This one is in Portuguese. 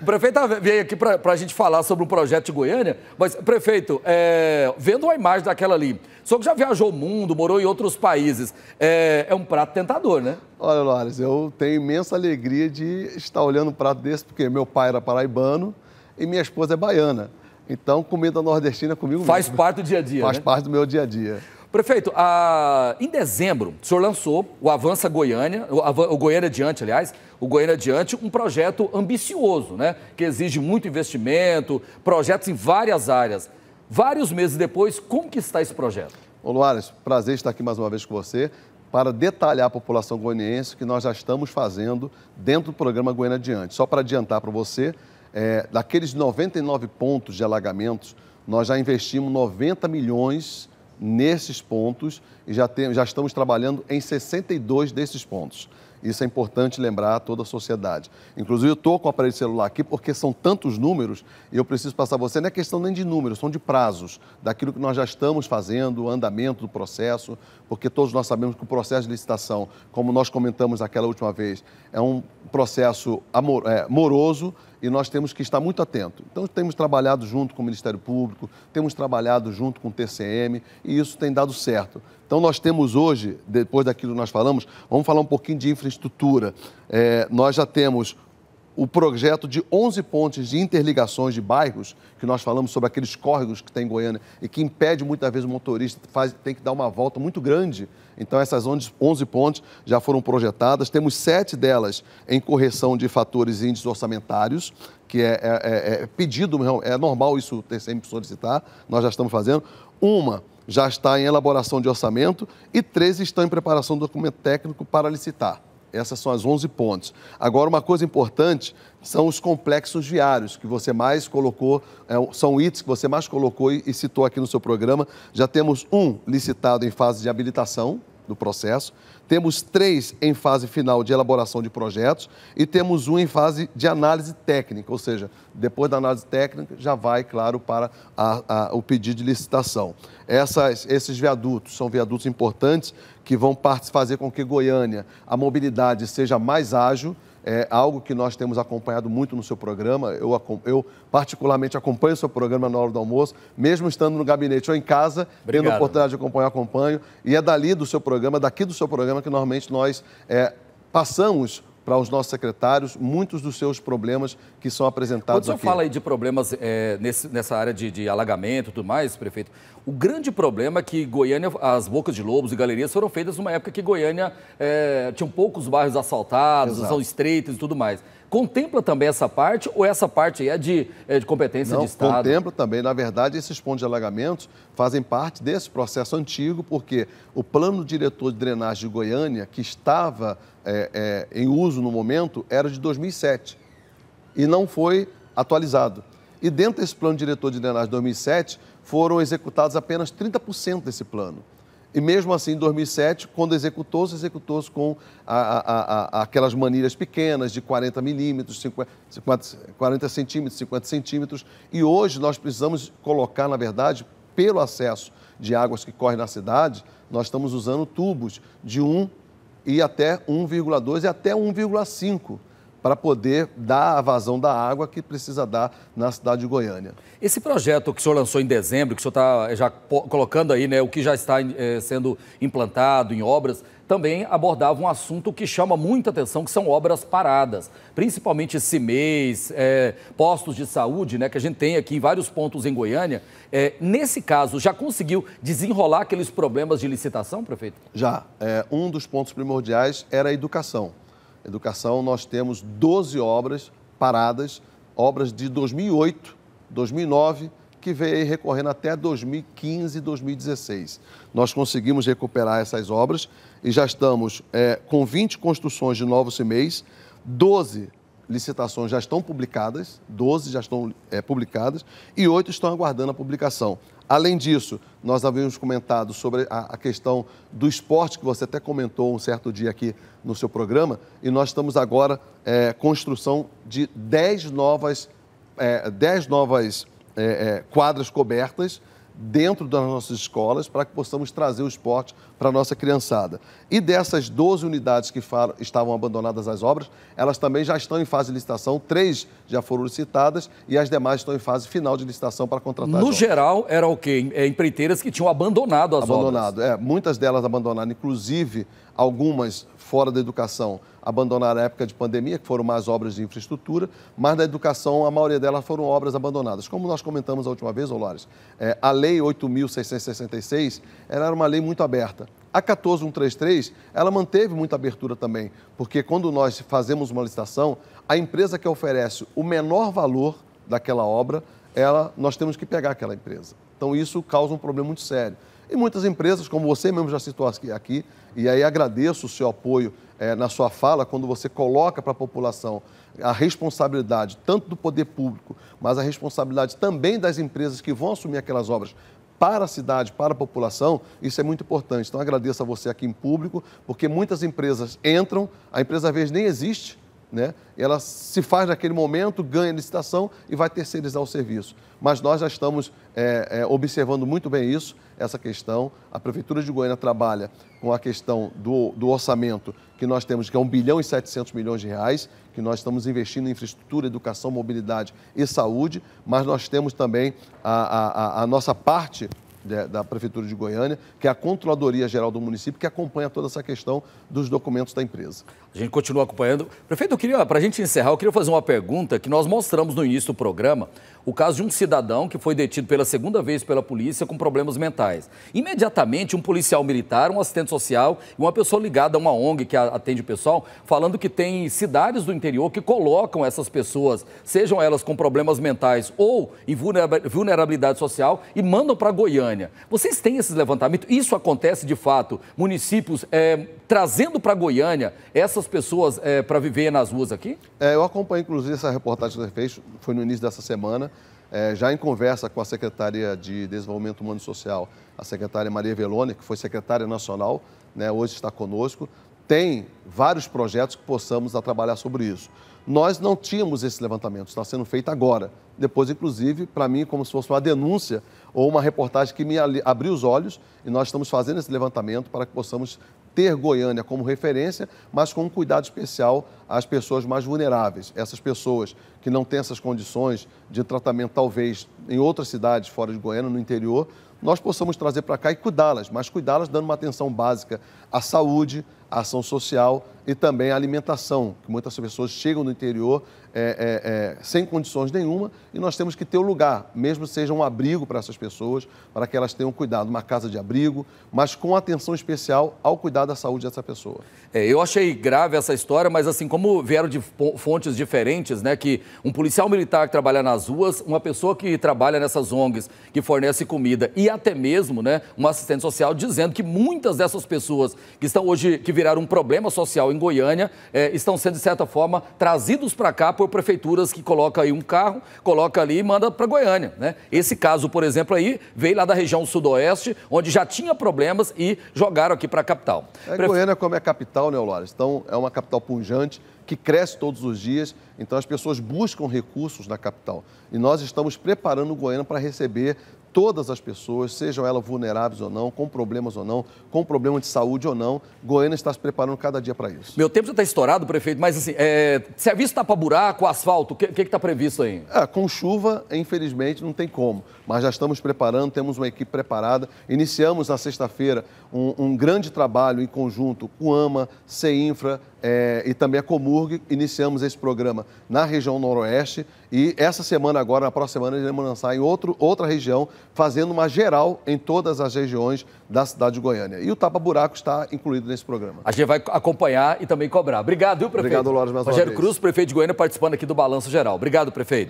O prefeito tá veio aqui para a gente falar sobre um projeto de Goiânia, mas, prefeito, é, vendo a imagem daquela ali, só que já viajou o mundo, morou em outros países, é, é um prato tentador, né? Olha, Lores, eu tenho imensa alegria de estar olhando um prato desse, porque meu pai era paraibano e minha esposa é baiana. Então, comida nordestina comigo Faz mesmo. parte do dia a dia. Faz né? parte do meu dia a dia. Prefeito, a... em dezembro, o senhor lançou o Avança Goiânia, o, Avan... o Goiânia Adiante, aliás, o Goiânia Adiante, um projeto ambicioso, né? Que exige muito investimento, projetos em várias áreas. Vários meses depois, como que está esse projeto? Ô Luares, prazer estar aqui mais uma vez com você para detalhar à população goianiense o que nós já estamos fazendo dentro do programa Goiânia Adiante. Só para adiantar para você, é, daqueles 99 pontos de alagamentos, nós já investimos 90 milhões nesses pontos e já, tem, já estamos trabalhando em 62 desses pontos. Isso é importante lembrar a toda a sociedade. Inclusive, eu estou com o aparelho celular aqui porque são tantos números e eu preciso passar a você. Não é questão nem de números, são de prazos, daquilo que nós já estamos fazendo, o andamento do processo, porque todos nós sabemos que o processo de licitação, como nós comentamos aquela última vez, é um processo amor, é, moroso, e nós temos que estar muito atento. Então, temos trabalhado junto com o Ministério Público, temos trabalhado junto com o TCM e isso tem dado certo. Então, nós temos hoje, depois daquilo que nós falamos, vamos falar um pouquinho de infraestrutura. É, nós já temos o projeto de 11 pontes de interligações de bairros, que nós falamos sobre aqueles córregos que tem em Goiânia e que impede muitas vezes o motorista, faz, tem que dar uma volta muito grande. Então, essas 11 pontes já foram projetadas. Temos sete delas em correção de fatores e índices orçamentários, que é, é, é, é pedido, é normal isso ter sempre solicitar, nós já estamos fazendo. Uma já está em elaboração de orçamento e três estão em preparação do documento técnico para licitar. Essas são as 11 pontes. Agora, uma coisa importante são os complexos viários, que você mais colocou, é, são itens que você mais colocou e citou aqui no seu programa. Já temos um licitado em fase de habilitação, do processo, temos três em fase final de elaboração de projetos e temos um em fase de análise técnica, ou seja, depois da análise técnica já vai, claro, para a, a, o pedido de licitação. Essas, esses viadutos são viadutos importantes que vão fazer com que Goiânia, a mobilidade seja mais ágil, é algo que nós temos acompanhado muito no seu programa. Eu, eu particularmente acompanho o seu programa na hora do almoço, mesmo estando no gabinete ou em casa, Obrigado. tendo a oportunidade de acompanhar, acompanho. E é dali do seu programa, daqui do seu programa, que normalmente nós é, passamos para os nossos secretários muitos dos seus problemas que são apresentados aqui. Quando o senhor fala aí de problemas é, nesse, nessa área de, de alagamento e tudo mais, prefeito, o grande problema é que Goiânia, as bocas de lobos e galerias foram feitas numa época que Goiânia é, tinha poucos bairros assaltados, Exato. são estreitos e tudo mais. Contempla também essa parte ou essa parte aí é de, é de competência Não, de Estado? Contempla também. Na verdade, esses pontos de alagamentos fazem parte desse processo antigo, porque o plano diretor de drenagem de Goiânia, que estava é, é, em uso no momento, era de 2007 e não foi atualizado. E dentro desse plano diretor de drenagem de 2007, foram executados apenas 30% desse plano. E mesmo assim, em 2007, quando executou-se, executou-se com a, a, a, aquelas manilhas pequenas de 40 milímetros, 40 centímetros, 50 centímetros. E hoje nós precisamos colocar, na verdade, pelo acesso de águas que correm na cidade, nós estamos usando tubos de 1 e até 1,2 e até 1,5 para poder dar a vazão da água que precisa dar na cidade de Goiânia. Esse projeto que o senhor lançou em dezembro, que o senhor está já colocando aí, né, o que já está é, sendo implantado em obras, também abordava um assunto que chama muita atenção, que são obras paradas, principalmente CIMEIs, é, eh, postos de saúde, né, que a gente tem aqui em vários pontos em Goiânia. É, nesse caso, já conseguiu desenrolar aqueles problemas de licitação, prefeito? Já. É, um dos pontos primordiais era a educação educação, nós temos 12 obras paradas, obras de 2008, 2009, que veio recorrendo até 2015, 2016. Nós conseguimos recuperar essas obras e já estamos é, com 20 construções de novos CMEs, 12 licitações já estão publicadas, 12 já estão é, publicadas e 8 estão aguardando a publicação. Além disso, nós havíamos comentado sobre a, a, questão do esporte, que você até comentou um certo dia aqui no seu programa, e nós estamos agora é, construção de 10 novas, é, novas é, é, quadras cobertas dentro das nossas escolas para que possamos trazer o esporte para a nossa criançada. E dessas 12 unidades que estavam abandonadas às obras, elas também já estão em fase de licitação, três já foram licitadas e as demais estão em fase final de licitação para contratar. No geral, era o quê? É, empreiteiras que tinham abandonado as abandonado, obras. Abandonado, é. Muitas delas abandonaram, inclusive algumas fora da educação abandonaram a época de pandemia, que foram mais obras de infraestrutura, mas na educação a maioria delas foram obras abandonadas. Como nós comentamos a última vez, Olores, é, a Lei 8.666 era uma lei muito aberta. A 14133, ela manteve muita abertura também, porque quando nós fazemos uma licitação, a empresa que oferece o menor valor daquela obra, ela, nós temos que pegar aquela empresa. Então, isso causa um problema muito sério. E muitas empresas, como você mesmo já citou aqui, e aí agradeço o seu apoio é, na sua fala, quando você coloca para a população a responsabilidade tanto do poder público, mas a responsabilidade também das empresas que vão assumir aquelas obras para a cidade, para a população, isso é muito importante. Então agradeço a você aqui em público, porque muitas empresas entram, a empresa às vezes nem existe, né? Ela se faz naquele momento, ganha licitação e vai terceirizar o serviço. Mas nós já estamos é, é, observando muito bem isso, essa questão. A Prefeitura de Goiânia trabalha com a questão do, do orçamento que nós temos, que é 1 bilhão e 700 milhões de reais, que nós estamos investindo em infraestrutura, educação, mobilidade e saúde, mas nós temos também a, a, a nossa parte de, da Prefeitura de Goiânia, que é a Controladoria Geral do município, que acompanha toda essa questão dos documentos da empresa. A gente continua acompanhando. Prefeito, eu queria, para a gente encerrar, eu queria fazer uma pergunta que nós mostramos no início do programa o caso de um cidadão que foi detido pela segunda vez pela polícia com problemas mentais. Imediatamente, um policial militar, um assistente social e uma pessoa ligada a uma ONG que atende o pessoal, falando que tem cidades do interior que colocam essas pessoas, sejam elas com problemas mentais ou em vulnerabilidade social, e mandam para Goiânia. Goiânia. Vocês têm esses levantamentos? Isso acontece de fato? Municípios é, trazendo para Goiânia essas pessoas é, para viver nas ruas aqui? É, eu acompanho, inclusive, essa reportagem que você fez, foi no início dessa semana. É, já em conversa com a Secretaria de Desenvolvimento Humano e Social, a secretária Maria Velone, que foi secretária nacional, né, hoje está conosco, tem vários projetos que possamos trabalhar sobre isso. Nós não tínhamos esse levantamento, está sendo feito agora. Depois, inclusive, para mim, como se fosse uma denúncia ou uma reportagem que me abriu os olhos, e nós estamos fazendo esse levantamento para que possamos ter Goiânia como referência, mas com um cuidado especial às pessoas mais vulneráveis, essas pessoas que não tem essas condições de tratamento, talvez em outras cidades fora de Goiânia, no interior, nós possamos trazer para cá e cuidá-las, mas cuidá-las dando uma atenção básica à saúde, à ação social e também à alimentação, que muitas pessoas chegam no interior é, é, é, sem condições nenhuma e nós temos que ter o um lugar, mesmo seja um abrigo para essas pessoas, para que elas tenham cuidado, uma casa de abrigo, mas com atenção especial ao cuidar da saúde dessa pessoa. É, eu achei grave essa história, mas assim, como vieram de fontes diferentes, né, que um policial militar que trabalha nas ruas, uma pessoa que trabalha nessas ONGs, que fornece comida e até mesmo né, um assistente social dizendo que muitas dessas pessoas que estão hoje, que viraram um problema social em Goiânia, é, estão sendo, de certa forma, trazidos para cá por prefeituras que colocam aí um carro, coloca ali e manda para Goiânia. Né? Esse caso, por exemplo, aí veio lá da região sudoeste, onde já tinha problemas e jogaram aqui para a capital. É, Pref... Goiânia, como é capital, né, Lares? Então, é uma capital pujante que cresce todos os dias, então as pessoas buscam buscam recursos na capital. E nós estamos preparando o Goiânia para receber todas as pessoas, sejam elas vulneráveis ou não, com problemas ou não, com problema de saúde ou não. Goiânia está se preparando cada dia para isso. Meu tempo já está estourado, prefeito, mas assim, é, serviço está para buraco, asfalto, o que está previsto aí? É, com chuva, infelizmente, não tem como, mas já estamos preparando, temos uma equipe preparada. Iniciamos na sexta-feira um, um, grande trabalho em conjunto com a AMA, CEINFRA é, e também a Comurg. Iniciamos esse programa na região noroeste e essa semana agora, na próxima semana, iremos lançar em outro, outra região fazendo uma geral em todas as regiões da cidade de Goiânia. E o Tapa Buraco está incluído nesse programa. A gente vai acompanhar e também cobrar. Obrigado, viu, prefeito? Obrigado, Lores, mais Rogério Cruz, prefeito de Goiânia, participando aqui do Balanço Geral. Obrigado, prefeito.